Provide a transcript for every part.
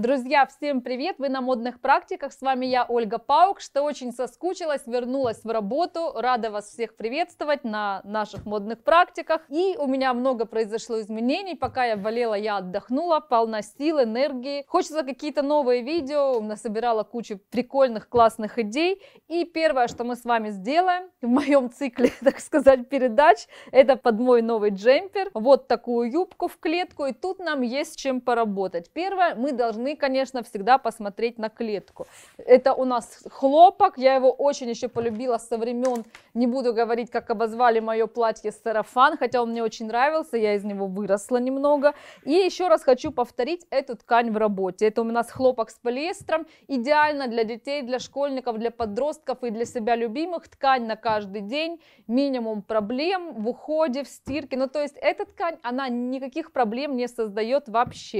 Друзья, всем привет! Вы на модных практиках. С вами я, Ольга Паук, что очень соскучилась, вернулась в работу. Рада вас всех приветствовать на наших модных практиках. И у меня много произошло изменений. Пока я болела, я отдохнула, полна сил, энергии. Хочется какие-то новые видео. Насобирала кучу прикольных, классных идей. И первое, что мы с вами сделаем в моем цикле, так сказать, передач, это под мой новый джемпер. Вот такую юбку в клетку. И тут нам есть чем поработать. Первое, мы должны должны, конечно, всегда посмотреть на клетку. Это у нас хлопок, я его очень еще полюбила со времен, не буду говорить, как обозвали мое платье сарафан, хотя он мне очень нравился, я из него выросла немного. И еще раз хочу повторить эту ткань в работе. Это у нас хлопок с полиэстером, идеально для детей, для школьников, для подростков и для себя любимых. Ткань на каждый день, минимум проблем в уходе, в стирке. Ну, то есть эта ткань, она никаких проблем не создает вообще.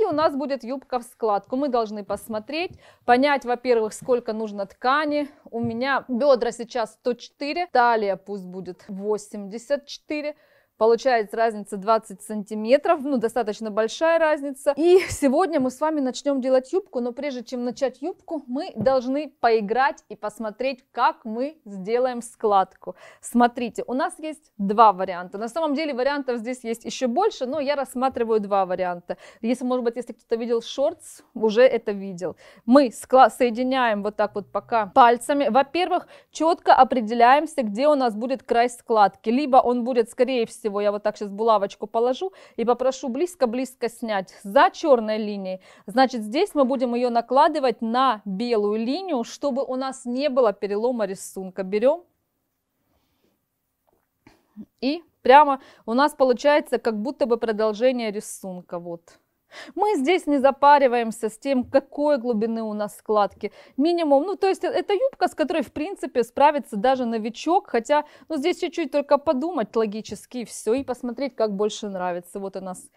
И у нас будет юбка в складку. Мы должны посмотреть, понять, во-первых, сколько нужно ткани. У меня бедра сейчас 104, талия пусть будет 84. Получается разница 20 сантиметров, ну достаточно большая разница. И сегодня мы с вами начнем делать юбку, но прежде чем начать юбку, мы должны поиграть и посмотреть, как мы сделаем складку. Смотрите, у нас есть два варианта. На самом деле вариантов здесь есть еще больше, но я рассматриваю два варианта. Если, может быть, если кто-то видел шортс, уже это видел. Мы соединяем вот так вот пока пальцами. Во-первых, четко определяемся, где у нас будет край складки. Либо он будет, скорее всего, его я вот так сейчас булавочку положу и попрошу близко-близко снять за черной линией. Значит, здесь мы будем ее накладывать на белую линию, чтобы у нас не было перелома рисунка. Берем и прямо у нас получается как будто бы продолжение рисунка. Вот. Мы здесь не запариваемся с тем, какой глубины у нас складки. Минимум, ну то есть э, это юбка, с которой в принципе справится даже новичок, хотя ну здесь чуть-чуть только подумать логически и все, и посмотреть, как больше нравится. Вот у нас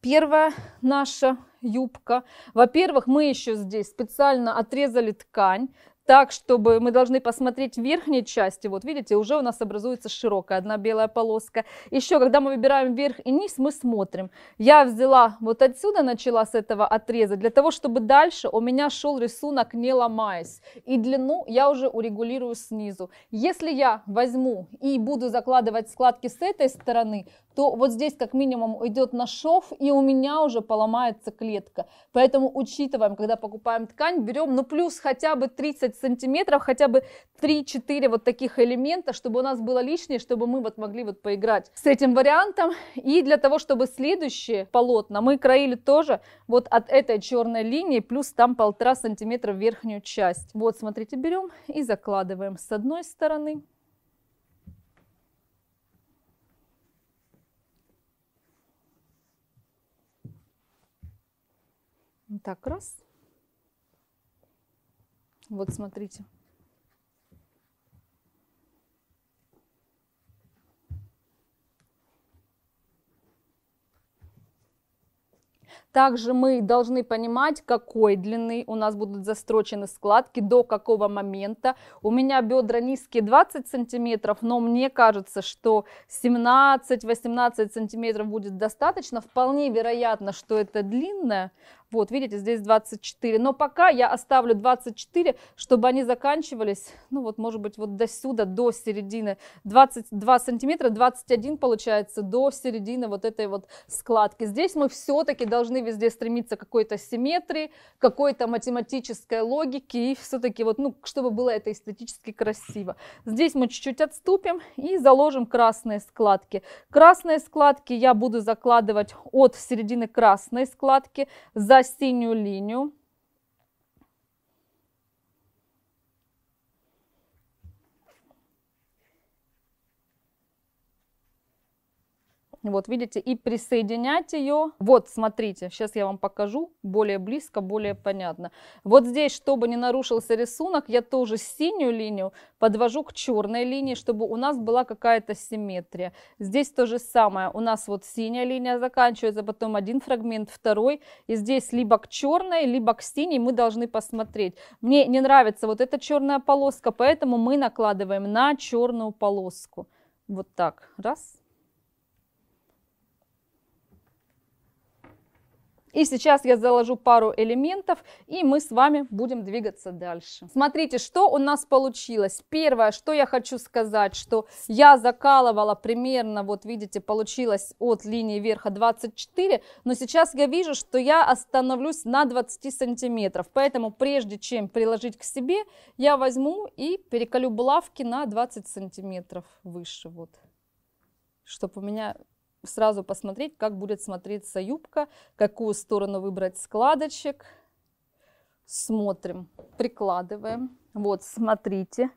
первая наша юбка. Во-первых, мы еще здесь специально отрезали ткань так, чтобы мы должны посмотреть в верхней части, вот видите, уже у нас образуется широкая одна белая полоска. Еще, когда мы выбираем вверх и низ, мы смотрим. Я взяла вот отсюда, начала с этого отреза, для того, чтобы дальше у меня шел рисунок не ломаясь. И длину я уже урегулирую снизу. Если я возьму и буду закладывать складки с этой стороны, то вот здесь как минимум идет на шов, и у меня уже поломается клетка. Поэтому учитываем, когда покупаем ткань, берем, ну плюс хотя бы 30 сантиметров, хотя бы 3-4 вот таких элемента, чтобы у нас было лишнее, чтобы мы вот могли вот поиграть с этим вариантом. И для того, чтобы следующее полотно мы краили тоже вот от этой черной линии, плюс там полтора сантиметра в верхнюю часть. Вот, смотрите, берем и закладываем с одной стороны. Так, раз. Вот смотрите. Также мы должны понимать, какой длины у нас будут застрочены складки, до какого момента. У меня бедра низкие 20 сантиметров, но мне кажется, что 17-18 сантиметров будет достаточно. Вполне вероятно, что это длинная вот, видите, здесь 24. Но пока я оставлю 24, чтобы они заканчивались, ну вот, может быть, вот до сюда, до середины. 22 сантиметра, 21 получается до середины вот этой вот складки. Здесь мы все-таки должны везде стремиться к какой-то симметрии, какой-то математической логике. И все-таки вот, ну, чтобы было это эстетически красиво. Здесь мы чуть-чуть отступим и заложим красные складки. Красные складки я буду закладывать от середины красной складки за Zastinho Linho, Вот видите, и присоединять ее. Вот, смотрите, сейчас я вам покажу более близко, более понятно. Вот здесь, чтобы не нарушился рисунок, я тоже синюю линию подвожу к черной линии, чтобы у нас была какая-то симметрия. Здесь то же самое. У нас вот синяя линия заканчивается, потом один фрагмент, второй. И здесь либо к черной, либо к синей мы должны посмотреть. Мне не нравится вот эта черная полоска, поэтому мы накладываем на черную полоску. Вот так. Раз. И сейчас я заложу пару элементов, и мы с вами будем двигаться дальше. Смотрите, что у нас получилось. Первое, что я хочу сказать, что я закалывала примерно, вот видите, получилось от линии верха 24, но сейчас я вижу, что я остановлюсь на 20 сантиметров. Поэтому прежде чем приложить к себе, я возьму и переколю булавки на 20 сантиметров выше, вот, чтобы у меня сразу посмотреть, как будет смотреться юбка, какую сторону выбрать складочек. Смотрим, прикладываем. Вот, смотрите.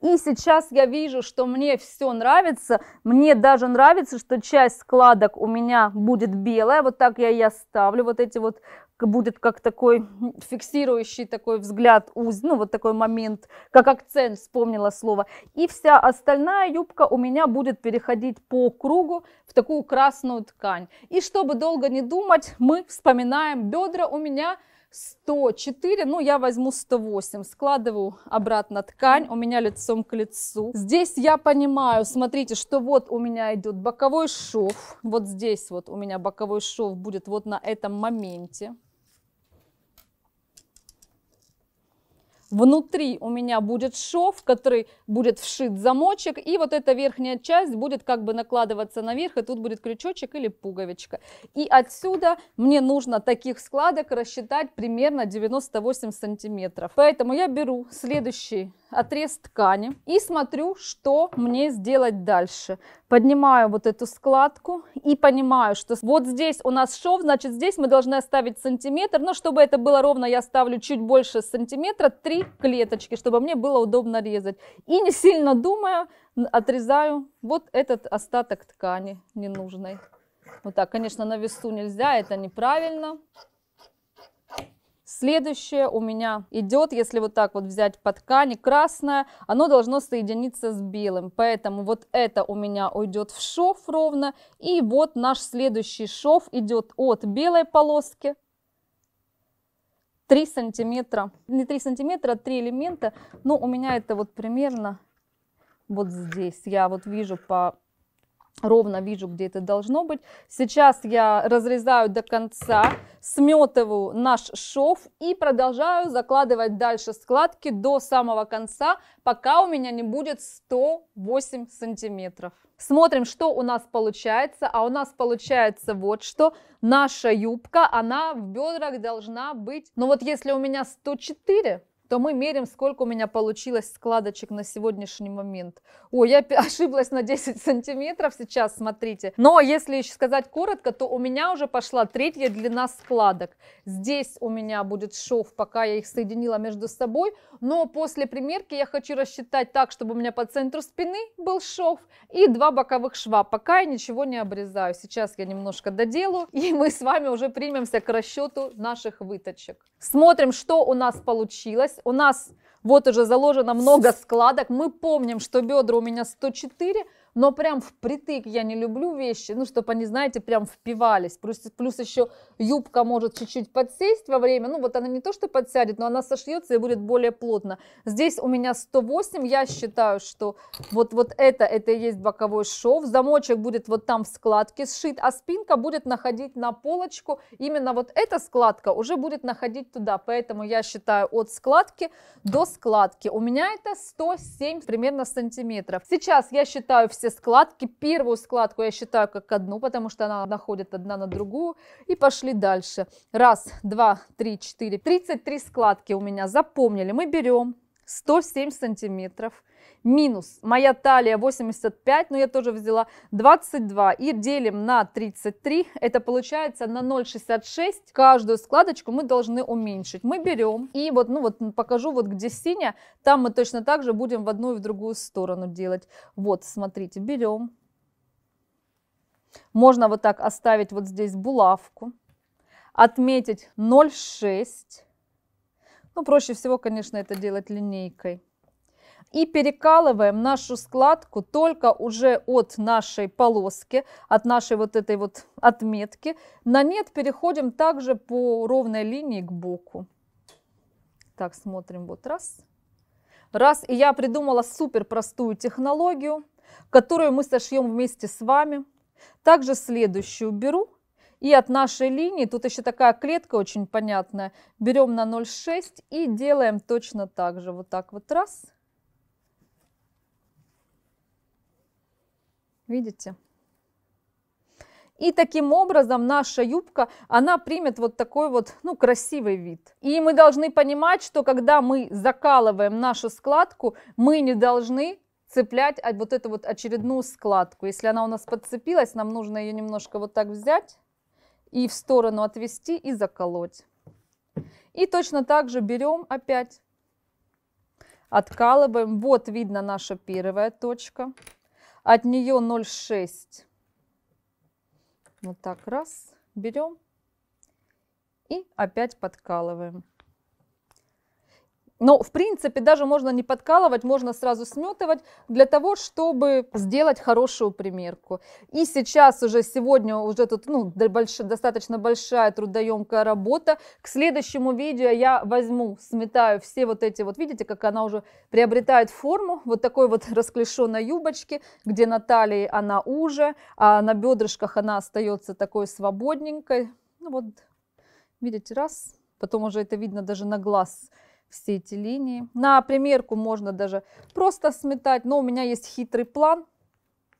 И сейчас я вижу, что мне все нравится. Мне даже нравится, что часть складок у меня будет белая. Вот так я и оставлю. Вот эти вот будет как такой фиксирующий такой взгляд, ну вот такой момент, как акцент, вспомнила слово. И вся остальная юбка у меня будет переходить по кругу в такую красную ткань. И чтобы долго не думать, мы вспоминаем бедра у меня 104, ну я возьму 108, складываю обратно ткань, у меня лицом к лицу. Здесь я понимаю, смотрите, что вот у меня идет боковой шов, вот здесь вот у меня боковой шов будет вот на этом моменте. Внутри у меня будет шов, который будет вшит замочек, и вот эта верхняя часть будет как бы накладываться наверх, и тут будет крючочек или пуговичка. И отсюда мне нужно таких складок рассчитать примерно 98 сантиметров. Поэтому я беру следующий отрез ткани и смотрю, что мне сделать дальше. Поднимаю вот эту складку и понимаю, что вот здесь у нас шов, значит здесь мы должны оставить сантиметр, но чтобы это было ровно, я ставлю чуть больше сантиметра, три клеточки, чтобы мне было удобно резать. И не сильно думая, отрезаю вот этот остаток ткани ненужной. Вот так, конечно, на весу нельзя, это неправильно. Следующее у меня идет, если вот так вот взять по ткани, красное, оно должно соединиться с белым, поэтому вот это у меня уйдет в шов ровно, и вот наш следующий шов идет от белой полоски 3 сантиметра, не 3 сантиметра, а 3 элемента, но у меня это вот примерно вот здесь, я вот вижу по ровно вижу, где это должно быть. Сейчас я разрезаю до конца, сметываю наш шов и продолжаю закладывать дальше складки до самого конца, пока у меня не будет 108 сантиметров. Смотрим, что у нас получается, а у нас получается вот что. Наша юбка, она в бедрах должна быть, Но ну вот если у меня 104, то мы мерим, сколько у меня получилось складочек на сегодняшний момент. О, я ошиблась на 10 сантиметров сейчас, смотрите. Но если еще сказать коротко, то у меня уже пошла третья длина складок. Здесь у меня будет шов, пока я их соединила между собой. Но после примерки я хочу рассчитать так, чтобы у меня по центру спины был шов и два боковых шва. Пока я ничего не обрезаю. Сейчас я немножко доделаю, и мы с вами уже примемся к расчету наших выточек. Смотрим, что у нас получилось у нас вот уже заложено много складок. Мы помним, что бедра у меня 104, но прям впритык я не люблю вещи, ну, чтобы они, знаете, прям впивались. Плюс, плюс еще юбка может чуть-чуть подсесть во время, ну, вот она не то, что подсядет, но она сошьется и будет более плотно. Здесь у меня 108, я считаю, что вот, вот это, это и есть боковой шов, замочек будет вот там в складке сшит, а спинка будет находить на полочку, именно вот эта складка уже будет находить туда, поэтому я считаю от складки до складки. У меня это 107 примерно сантиметров. Сейчас я считаю все все складки. Первую складку я считаю как одну, потому что она находит одна на другую. И пошли дальше. Раз, два, три, четыре. 33 складки у меня. Запомнили. Мы берем 107 сантиметров минус моя талия 85, но я тоже взяла 22 и делим на 33, это получается на 0,66, каждую складочку мы должны уменьшить. Мы берем и вот, ну вот покажу вот где синяя, там мы точно так же будем в одну и в другую сторону делать. Вот, смотрите, берем. Можно вот так оставить вот здесь булавку, отметить 0,6. Ну, проще всего, конечно, это делать линейкой и перекалываем нашу складку только уже от нашей полоски, от нашей вот этой вот отметки. На нет переходим также по ровной линии к боку. Так, смотрим вот раз. Раз, и я придумала супер простую технологию, которую мы сошьем вместе с вами. Также следующую беру и от нашей линии, тут еще такая клетка очень понятная, берем на 0,6 и делаем точно так же. Вот так вот раз. Видите? И таким образом наша юбка, она примет вот такой вот, ну, красивый вид. И мы должны понимать, что когда мы закалываем нашу складку, мы не должны цеплять вот эту вот очередную складку. Если она у нас подцепилась, нам нужно ее немножко вот так взять и в сторону отвести и заколоть. И точно так же берем опять, откалываем. Вот видно наша первая точка от нее 0,6. Вот так раз берем и опять подкалываем. Но, в принципе, даже можно не подкалывать, можно сразу сметывать для того, чтобы сделать хорошую примерку. И сейчас уже сегодня уже тут ну, достаточно большая трудоемкая работа. К следующему видео я возьму, сметаю все вот эти вот, видите, как она уже приобретает форму вот такой вот расклешенной юбочки, где на талии она уже, а на бедрышках она остается такой свободненькой. Ну вот, видите, раз, потом уже это видно даже на глаз все эти линии. На примерку можно даже просто сметать, но у меня есть хитрый план,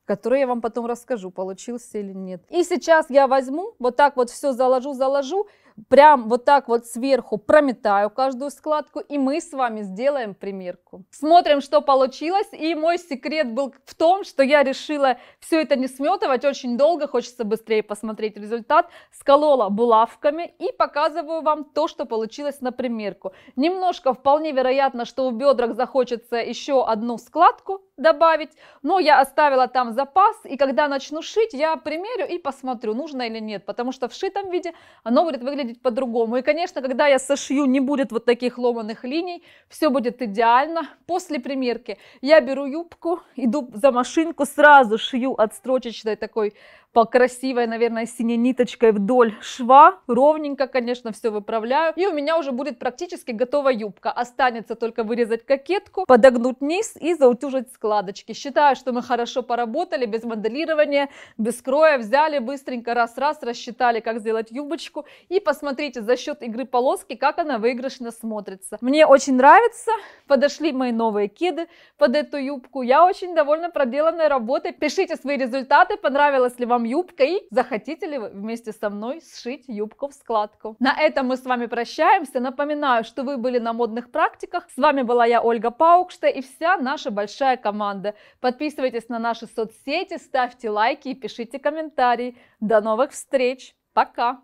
который я вам потом расскажу, получился или нет. И сейчас я возьму, вот так вот все заложу, заложу, прям вот так вот сверху прометаю каждую складку, и мы с вами сделаем примерку. Смотрим, что получилось, и мой секрет был в том, что я решила все это не сметывать очень долго, хочется быстрее посмотреть результат, сколола булавками и показываю вам то, что получилось на примерку. Немножко вполне вероятно, что в бедрах захочется еще одну складку добавить, но я оставила там запас, и когда начну шить, я примерю и посмотрю, нужно или нет, потому что в шитом виде оно будет выглядеть по-другому. И, конечно, когда я сошью, не будет вот таких ломаных линий, все будет идеально. После примерки я беру юбку, иду за машинку, сразу шью от строчечной такой по красивой, наверное, синей ниточкой вдоль шва. Ровненько, конечно, все выправляю. И у меня уже будет практически готова юбка. Останется только вырезать кокетку, подогнуть низ и заутюжить складочки. Считаю, что мы хорошо поработали, без моделирования, без кроя. Взяли быстренько, раз-раз, рассчитали, как сделать юбочку. И посмотрите за счет игры полоски, как она выигрышно смотрится. Мне очень нравится. Подошли мои новые кеды под эту юбку. Я очень довольна проделанной работой. Пишите свои результаты, понравилось ли вам юбкой. Захотите ли вы вместе со мной сшить юбку в складку? На этом мы с вами прощаемся. Напоминаю, что вы были на модных практиках. С вами была я, Ольга Паукшта, и вся наша большая команда. Подписывайтесь на наши соцсети, ставьте лайки и пишите комментарии. До новых встреч! Пока!